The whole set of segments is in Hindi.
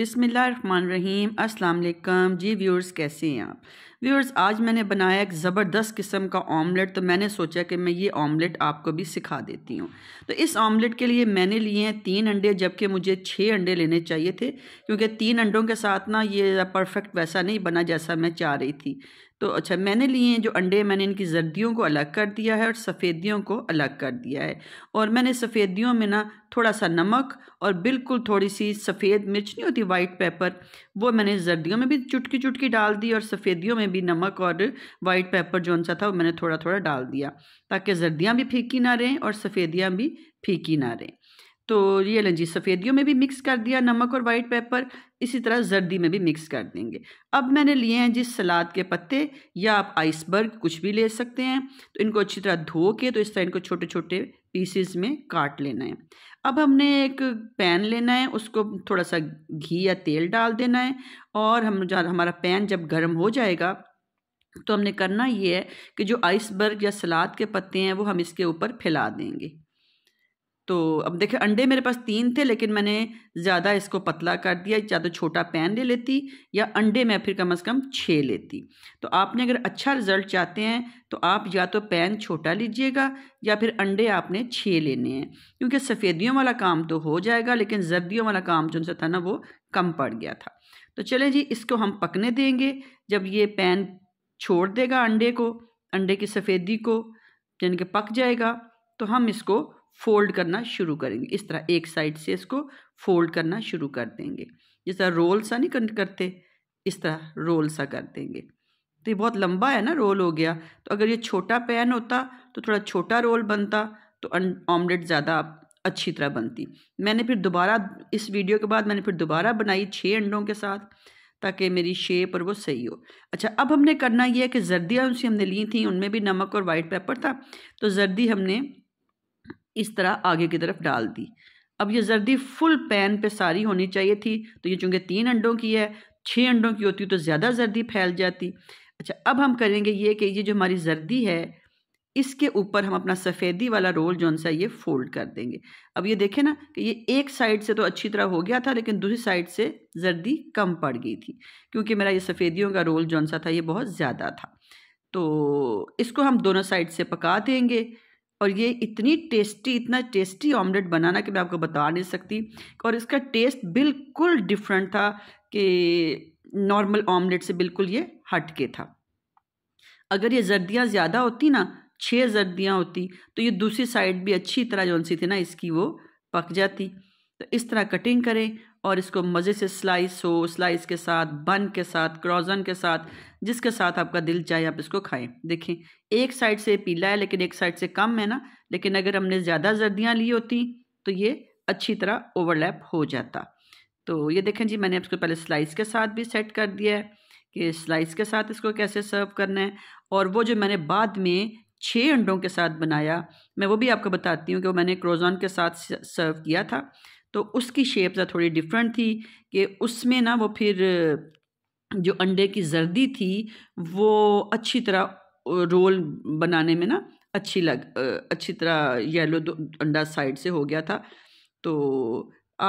बिसमीम अस्सलाम जी व्यूअर्स कैसे हैं आप व्यूअर्स आज मैंने बनाया एक ज़बरदस्त किस्म का ऑमलेट तो मैंने सोचा कि मैं ये ऑमलेट आपको भी सिखा देती हूँ तो इस ऑमलेट के लिए मैंने लिए हैं तीन अंडे जबकि मुझे छः अंडे लेने चाहिए थे क्योंकि तीन अंडों के साथ ना ये परफेक्ट वैसा नहीं बना जैसा मैं चाह रही थी तो अच्छा मैंने लिए हैं जो अंडे मैंने इनकी जर्दियों को अलग कर दिया है और सफ़ेदियों को अलग कर दिया है और मैंने सफ़ेदियों में ना थोड़ा सा नमक और बिल्कुल थोड़ी सी सफ़ेद मिर्च नहीं होती वाइट पेपर वो मैंने जर्दियों में भी चुटकी चुटकी डाल दी और सफ़ेदियों में भी नमक और वाइट पेपर जो सा था वो मैंने थोड़ा थोड़ा डाल दिया ताकि जर्दियाँ भी फीकी ना रहें और सफ़ेदियाँ भी फीकी ना रहें तो ये लें जी सफ़ेदियों में भी मिक्स कर दिया नमक और वाइट पेपर इसी तरह जर्दी में भी मिक्स कर देंगे अब मैंने लिए हैं जिस सलाद के पत्ते या आप आइसबर्ग कुछ भी ले सकते हैं तो इनको अच्छी तरह धो के तो इस तरह इनको छोटे छोटे पीसेस में काट लेना है अब हमने एक पैन लेना है उसको थोड़ा सा घी या तेल डाल देना है और हम हमारा पैन जब गर्म हो जाएगा तो हमने करना ये है कि जो आइसबर्ग या सलाद के पत्ते हैं वो हम इसके ऊपर फैला देंगे तो अब देखिए अंडे मेरे पास तीन थे लेकिन मैंने ज़्यादा इसको पतला कर दिया या तो छोटा पैन ले लेती या अंडे मैं फिर कम से कम छः लेती तो आपने अगर अच्छा रिजल्ट चाहते हैं तो आप या तो पैन छोटा लीजिएगा या फिर अंडे आपने छः लेने हैं क्योंकि सफ़ेदियों वाला काम तो हो जाएगा लेकिन जर्दियों वाला काम जो उनसे था ना वो कम पड़ गया था तो चलें जी इसको हम पकने देंगे जब ये पैन छोड़ देगा अंडे को अंडे की सफ़ेदी को यानी कि पक जाएगा तो हम इसको फोल्ड करना शुरू करेंगे इस तरह एक साइड से इसको फोल्ड करना शुरू कर देंगे जिस तरह रोल सा नहीं करते इस तरह रोल सा कर देंगे तो ये बहुत लंबा है ना रोल हो गया तो अगर ये छोटा पैन होता तो थोड़ा छोटा रोल बनता तो ऑमलेट ज़्यादा अच्छी तरह बनती मैंने फिर दोबारा इस वीडियो के बाद मैंने फिर दोबारा बनाई छः अंडों के साथ ताकि मेरी शेप और वो सही हो अच्छा अब हमने करना यह है कि जर्दियाँ उनसे हमने ली थी उनमें भी नमक और वाइट पेपर था तो जर्दी हमने इस तरह आगे की तरफ डाल दी अब ये जर्दी फुल पैन पे सारी होनी चाहिए थी तो ये चूँकि तीन अंडों की है छः अंडों की होती तो ज़्यादा जर्दी फैल जाती अच्छा अब हम करेंगे ये कि ये जो हमारी जर्दी है इसके ऊपर हम अपना सफ़ेदी वाला रोल जो सा ये फोल्ड कर देंगे अब ये देखें ना कि ये एक साइड से तो अच्छी तरह हो गया था लेकिन दूसरी साइड से जर्दी कम पड़ गई थी क्योंकि मेरा ये सफ़ेदियों का रोल जो सा था ये बहुत ज़्यादा था तो इसको हम दोनों साइड से पका देंगे और ये इतनी टेस्टी इतना टेस्टी ऑमलेट बनाना कि मैं आपको बता नहीं सकती और इसका टेस्ट बिल्कुल डिफरेंट था कि नॉर्मल ऑमलेट से बिल्कुल ये हट के था अगर ये जर्दियाँ ज़्यादा होती ना छः जर्दियाँ होती तो ये दूसरी साइड भी अच्छी तरह जो सी थी ना इसकी वो पक जाती तो इस तरह कटिंग करें और इसको मज़े से स्लाइस हो स्लाइस के साथ बन के साथ क्रॉजन के साथ जिसके साथ आपका दिल चाहे आप इसको खाएं देखें एक साइड से पीला है लेकिन एक साइड से कम है ना लेकिन अगर हमने ज़्यादा जर्दियाँ ली होती तो ये अच्छी तरह ओवरलैप हो जाता तो ये देखें जी मैंने इसको पहले स्लाइस के साथ भी सेट कर दिया है कि स्लाइस के साथ इसको कैसे सर्व करना है और वो जो मैंने बाद में छः अंडों के साथ बनाया मैं वो भी आपको बताती हूँ कि वो मैंने क्रोज़ॉन के साथ सर्व किया था तो उसकी शेप ज़रा थोड़ी डिफरेंट थी कि उसमें ना वो फिर जो अंडे की जर्दी थी वो अच्छी तरह रोल बनाने में ना अच्छी लग अच्छी तरह येलो अंडा साइड से हो गया था तो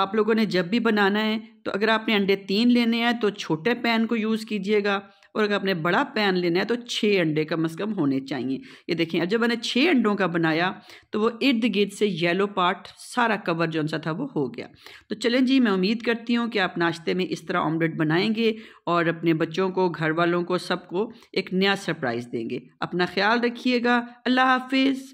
आप लोगों ने जब भी बनाना है तो अगर आपने अंडे तीन लेने हैं तो छोटे पैन को यूज़ कीजिएगा और अगर आपने बड़ा पैन लेना है तो छः अंडे कम अज़ कम होने चाहिए ये देखें अब जब मैंने छः अंडों का बनाया तो वो इर्द गिर्द से येलो पार्ट सारा कवर जो सा था वो हो गया तो चलें जी मैं उम्मीद करती हूँ कि आप नाश्ते में इस तरह ऑमलेट बनाएंगे और अपने बच्चों को घर वालों को सबको एक नया सरप्राइज़ देंगे अपना ख्याल रखिएगा अल्लाह हाफिज़